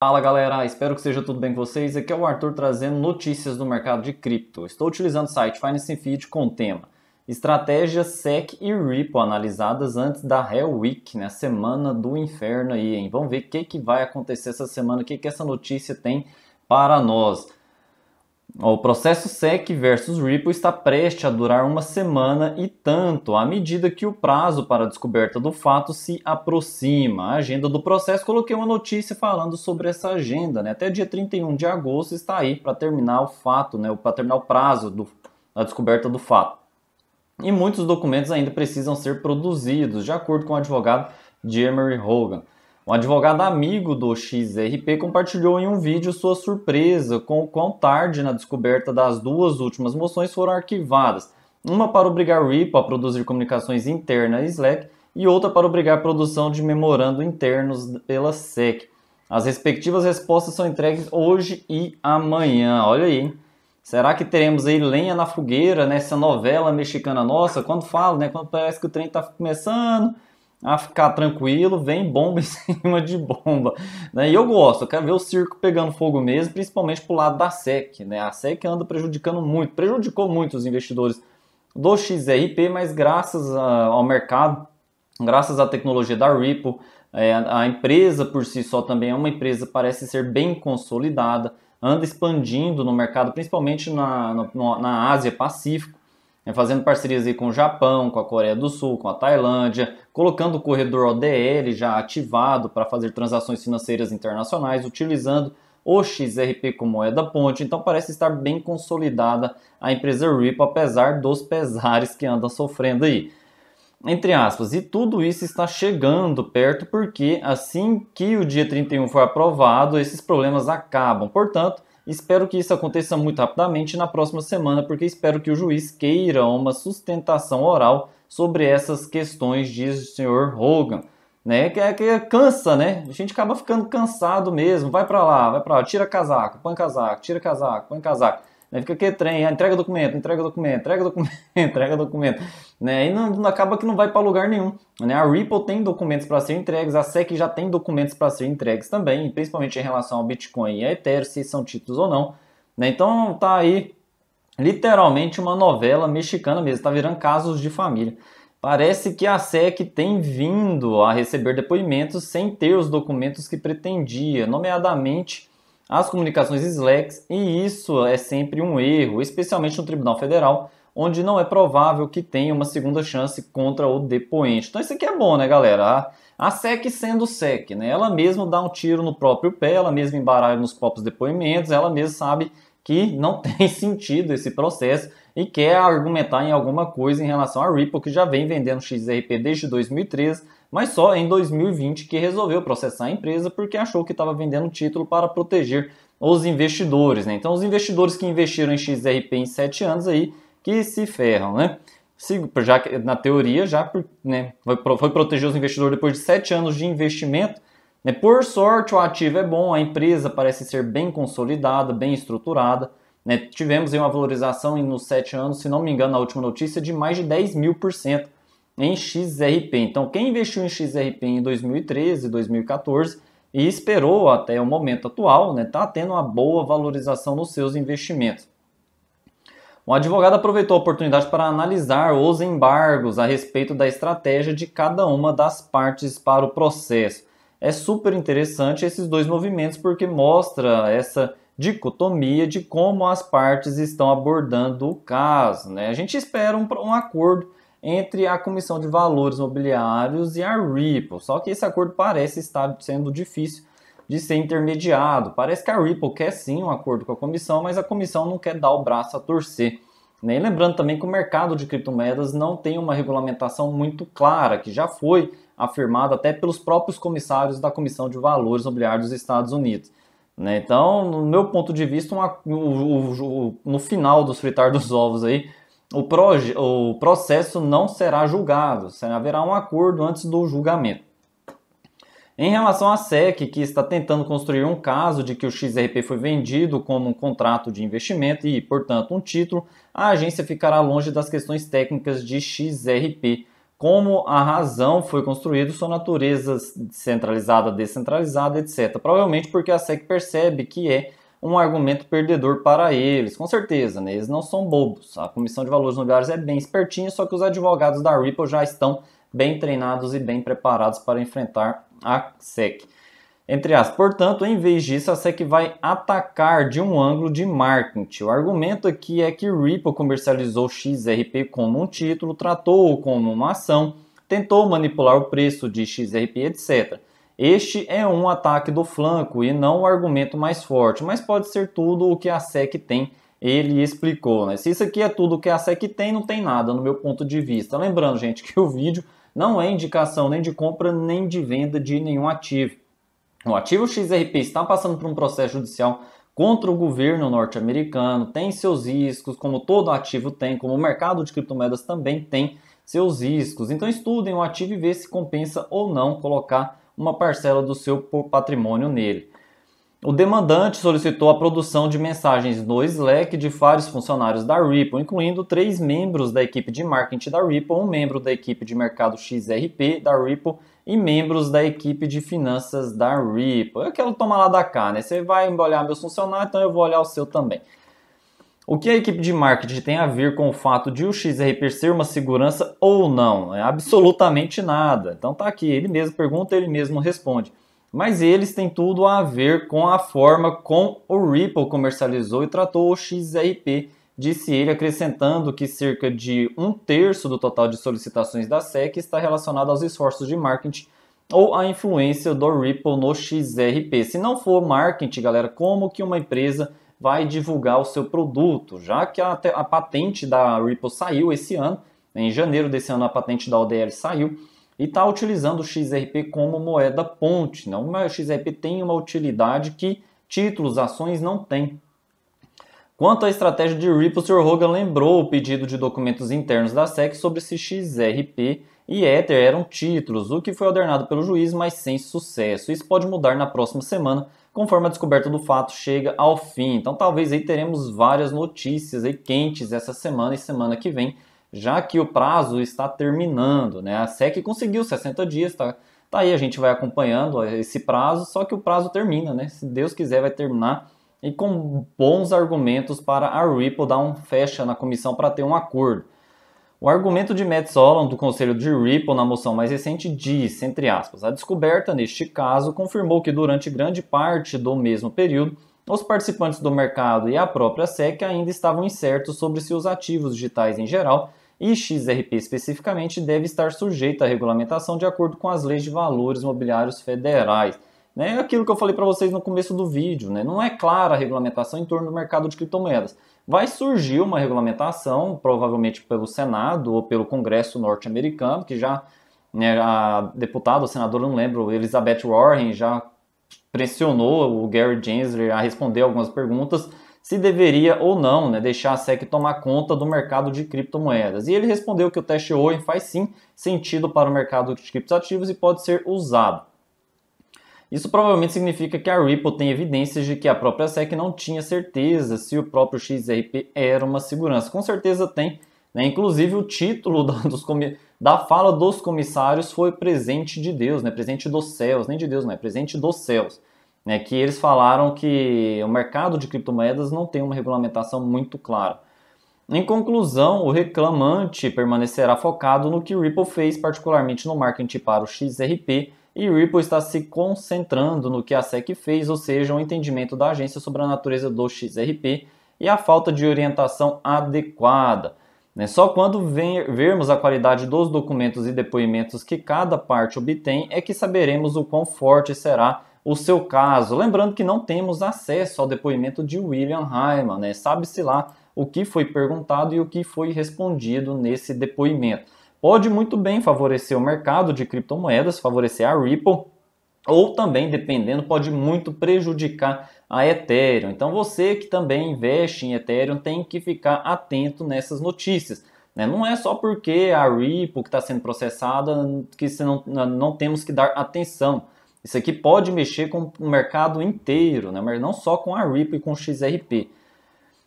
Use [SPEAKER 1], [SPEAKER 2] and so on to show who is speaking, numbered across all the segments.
[SPEAKER 1] Fala galera, espero que seja tudo bem com vocês. Aqui é o Arthur trazendo notícias do mercado de cripto. Estou utilizando o site Finance Feed com o tema Estratégias SEC e Ripple analisadas antes da Hell Week, né? Semana do inferno aí, hein? Vamos ver o que, que vai acontecer essa semana, o que, que essa notícia tem para nós. O processo SEC versus Ripple está prestes a durar uma semana e tanto, à medida que o prazo para a descoberta do fato se aproxima. A agenda do processo, coloquei uma notícia falando sobre essa agenda, né? Até dia 31 de agosto está aí para terminar o fato, né? Para terminar o prazo do, da descoberta do fato. E muitos documentos ainda precisam ser produzidos, de acordo com o advogado Jeremy Hogan. Um advogado amigo do XRP compartilhou em um vídeo sua surpresa com o quão tarde na descoberta das duas últimas moções foram arquivadas. Uma para obrigar Ripple a produzir comunicações internas à Slack e outra para obrigar a produção de memorando internos pela SEC. As respectivas respostas são entregues hoje e amanhã. Olha aí. Hein? Será que teremos aí lenha na fogueira nessa novela mexicana nossa? Quando falo, né? Quando parece que o trem está começando, a ah, ficar tranquilo, vem bomba em cima de bomba. Né? E eu gosto, eu quero ver o circo pegando fogo mesmo, principalmente pro lado da SEC. Né? A SEC anda prejudicando muito, prejudicou muito os investidores do XRP, mas graças a, ao mercado, graças à tecnologia da Ripple, é, a empresa por si só também é uma empresa parece ser bem consolidada, anda expandindo no mercado, principalmente na, na, na Ásia Pacífico. Né, fazendo parcerias aí com o Japão, com a Coreia do Sul, com a Tailândia, colocando o corredor ODL já ativado para fazer transações financeiras internacionais, utilizando o XRP como moeda ponte, então parece estar bem consolidada a empresa Ripple, apesar dos pesares que anda sofrendo aí. Entre aspas, e tudo isso está chegando perto porque assim que o dia 31 for aprovado, esses problemas acabam. Portanto, Espero que isso aconteça muito rapidamente na próxima semana, porque espero que o juiz queira uma sustentação oral sobre essas questões, diz o senhor Hogan. Né? Que, é, que é, cansa, né? A gente acaba ficando cansado mesmo. Vai para lá, vai para lá, tira casaco, põe casaco, tira casaco, põe casaco. Né? Fica que trem, ah, entrega documento, entrega documento, entrega documento, entrega documento. Né? E não, acaba que não vai para lugar nenhum. Né? A Ripple tem documentos para ser entregues, a SEC já tem documentos para ser entregues também, principalmente em relação ao Bitcoin e a Ethereum, se são títulos ou não. Né? Então tá aí literalmente uma novela mexicana mesmo, está virando casos de família. Parece que a SEC tem vindo a receber depoimentos sem ter os documentos que pretendia, nomeadamente as comunicações slacks, e isso é sempre um erro, especialmente no Tribunal Federal, onde não é provável que tenha uma segunda chance contra o depoente. Então isso aqui é bom, né, galera? A, a SEC sendo SEC, né? Ela mesma dá um tiro no próprio pé, ela mesma embaralha nos próprios depoimentos, ela mesma sabe que não tem sentido esse processo e quer argumentar em alguma coisa em relação à Ripple, que já vem vendendo XRP desde 2013 mas só em 2020 que resolveu processar a empresa porque achou que estava vendendo título para proteger os investidores. Né? Então, os investidores que investiram em XRP em 7 anos aí que se ferram, né? Já na teoria, já né, foi proteger os investidores depois de 7 anos de investimento. Né? Por sorte, o ativo é bom, a empresa parece ser bem consolidada, bem estruturada. Né? Tivemos aí uma valorização nos 7 anos, se não me engano, na última notícia, de mais de 10 mil por cento em XRP. Então, quem investiu em XRP em 2013, 2014 e esperou até o momento atual, está né, tá tendo uma boa valorização nos seus investimentos. O advogado aproveitou a oportunidade para analisar os embargos a respeito da estratégia de cada uma das partes para o processo. É super interessante esses dois movimentos porque mostra essa dicotomia de como as partes estão abordando o caso. Né? A gente espera um, um acordo entre a Comissão de Valores Mobiliários e a Ripple. Só que esse acordo parece estar sendo difícil de ser intermediado. Parece que a Ripple quer sim um acordo com a comissão, mas a comissão não quer dar o braço a torcer. Nem né? lembrando também que o mercado de criptomoedas não tem uma regulamentação muito clara, que já foi afirmada até pelos próprios comissários da Comissão de Valores Mobiliários dos Estados Unidos. Né? Então, no meu ponto de vista, uma, o, o, no final dos fritar dos ovos aí, o, proje, o processo não será julgado, haverá um acordo antes do julgamento. Em relação à SEC, que está tentando construir um caso de que o XRP foi vendido como um contrato de investimento e, portanto, um título, a agência ficará longe das questões técnicas de XRP. Como a razão foi construída, sua natureza centralizada, descentralizada, etc. Provavelmente porque a SEC percebe que é um argumento perdedor para eles. Com certeza, né? eles não são bobos. A Comissão de Valores Imobiliários é bem espertinha, só que os advogados da Ripple já estão bem treinados e bem preparados para enfrentar a SEC. Entre as, portanto, em vez disso, a SEC vai atacar de um ângulo de marketing. O argumento aqui é que Ripple comercializou XRP como um título, tratou-o como uma ação, tentou manipular o preço de XRP, etc. Este é um ataque do flanco e não o argumento mais forte, mas pode ser tudo o que a SEC tem, ele explicou. Né? Se isso aqui é tudo o que a SEC tem, não tem nada, no meu ponto de vista. Lembrando, gente, que o vídeo não é indicação nem de compra nem de venda de nenhum ativo. O ativo XRP está passando por um processo judicial contra o governo norte-americano, tem seus riscos, como todo ativo tem, como o mercado de criptomoedas também tem seus riscos. Então estudem o ativo e vê se compensa ou não colocar uma parcela do seu patrimônio nele. O demandante solicitou a produção de mensagens no Slack de vários funcionários da Ripple, incluindo três membros da equipe de marketing da Ripple, um membro da equipe de mercado XRP da Ripple e membros da equipe de finanças da Ripple. Eu quero tomar lá da cá, né? Você vai olhar meus funcionários, então eu vou olhar o seu também. O que a equipe de marketing tem a ver com o fato de o XRP ser uma segurança ou não? É absolutamente nada. Então tá aqui, ele mesmo pergunta, ele mesmo responde. Mas eles têm tudo a ver com a forma como o Ripple comercializou e tratou o XRP, disse ele, acrescentando que cerca de um terço do total de solicitações da SEC está relacionado aos esforços de marketing ou à influência do Ripple no XRP. Se não for marketing, galera, como que uma empresa vai divulgar o seu produto, já que a, a patente da Ripple saiu esse ano, né, em janeiro desse ano a patente da ODL saiu, e está utilizando o XRP como moeda ponte. Não, né? o XRP tem uma utilidade que títulos, ações não têm. Quanto à estratégia de Ripple, o Sr. Hogan lembrou o pedido de documentos internos da SEC sobre esse XRP e Ether eram títulos, o que foi ordenado pelo juiz, mas sem sucesso. Isso pode mudar na próxima semana, conforme a descoberta do fato chega ao fim. Então talvez aí teremos várias notícias aí quentes essa semana e semana que vem, já que o prazo está terminando, né? A SEC conseguiu 60 dias, tá? Tá aí, a gente vai acompanhando esse prazo, só que o prazo termina, né? Se Deus quiser, vai terminar e com bons argumentos para a Ripple dar um fecha na comissão para ter um acordo. O argumento de Metzolan do Conselho de Ripple na moção mais recente diz, entre aspas, a descoberta neste caso confirmou que durante grande parte do mesmo período, os participantes do mercado e a própria SEC ainda estavam incertos sobre se os ativos digitais em geral e XRP especificamente deve estar sujeito à regulamentação de acordo com as leis de valores mobiliários federais. Né? É aquilo que eu falei para vocês no começo do vídeo, né? não é clara a regulamentação em torno do mercado de criptomoedas. Vai surgir uma regulamentação, provavelmente pelo Senado ou pelo Congresso norte-americano, que já né, a deputada, a senadora, não lembro, Elizabeth Warren já pressionou o Gary Gensler a responder algumas perguntas se deveria ou não né, deixar a SEC tomar conta do mercado de criptomoedas. E ele respondeu que o teste Owen faz sim sentido para o mercado de criptoativos e pode ser usado. Isso provavelmente significa que a Ripple tem evidências de que a própria SEC não tinha certeza se o próprio XRP era uma segurança. Com certeza tem, né? inclusive o título da, dos, da fala dos comissários foi presente de Deus, né? presente dos céus, nem de Deus, não é presente dos céus. Né? Que eles falaram que o mercado de criptomoedas não tem uma regulamentação muito clara. Em conclusão, o reclamante permanecerá focado no que Ripple fez, particularmente no marketing para o XRP, e Ripple está se concentrando no que a SEC fez, ou seja, o um entendimento da agência sobre a natureza do XRP e a falta de orientação adequada. Né? Só quando vermos a qualidade dos documentos e depoimentos que cada parte obtém é que saberemos o quão forte será o seu caso. Lembrando que não temos acesso ao depoimento de William Hyman, né? sabe-se lá o que foi perguntado e o que foi respondido nesse depoimento pode muito bem favorecer o mercado de criptomoedas, favorecer a Ripple, ou também, dependendo, pode muito prejudicar a Ethereum. Então você que também investe em Ethereum tem que ficar atento nessas notícias. Né? Não é só porque a Ripple que está sendo processada que não, não temos que dar atenção. Isso aqui pode mexer com o mercado inteiro, né? mas não só com a Ripple e com o XRP.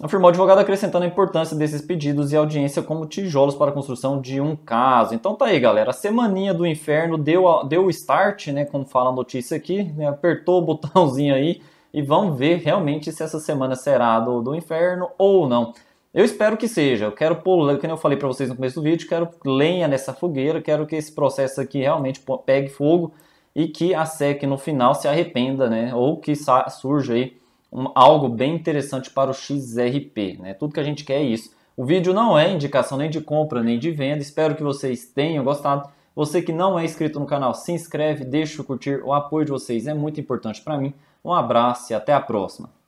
[SPEAKER 1] Afirmou o advogado acrescentando a importância desses pedidos e audiência como tijolos para a construção de um caso. Então tá aí, galera. A semaninha do inferno deu, deu o start, né? Como fala a notícia aqui, né, apertou o botãozinho aí e vamos ver realmente se essa semana será do, do inferno ou não. Eu espero que seja. Eu quero pôr, como eu falei para vocês no começo do vídeo, quero lenha nessa fogueira, quero que esse processo aqui realmente pegue fogo e que a SEC no final se arrependa, né? Ou que surja aí um, algo bem interessante para o XRP. Né? Tudo que a gente quer é isso. O vídeo não é indicação nem de compra nem de venda. Espero que vocês tenham gostado. Você que não é inscrito no canal, se inscreve, deixa o curtir. O apoio de vocês é muito importante para mim. Um abraço e até a próxima.